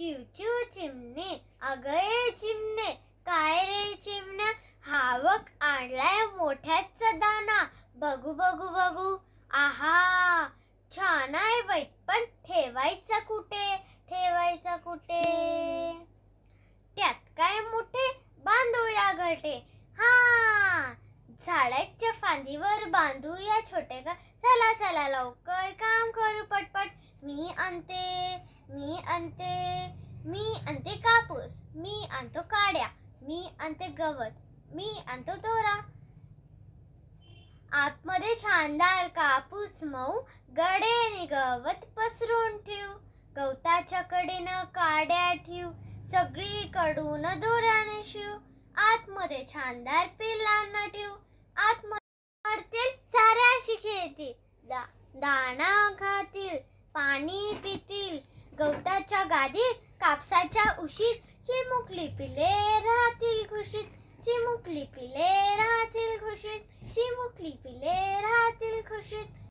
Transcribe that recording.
चिव चिमणे चिमने चिमणे काय रे चिमण्या हावक आणलाय मोठ्यात सदाना बघू बघू बघू आहा छान आहे वाईट पण ठेवायचं कुठे ठेवायचं कुठे त्यात काय मोठे बांधूया घटे हा झाडाच्या फांदीवर बांधूया छोटे का चला चला लवकर काम करू पटपट मी आणते मी आणते मी आणते कापूस मी आणतो काड्या मी आणते गवत मी आणतो दोरा आतमध्ये छानदार कापूस मऊ नि गवत पसरून ठेव गवताच्या कडेनं काड्या ठेव सगळीकडून दोऱ्याने शिव आतमध्ये छानदार पिलांना ठेव आतमध्ये चाऱ्याशी खेळतील दा दाणा खातील पाणी पितील गवताच्या गादीत कापसाच्या उशीत चिमुकली पिले राहतील खुशीत चिमुकली पिले राहतील खुशीत चिमुकली पिले राहतील खुशीत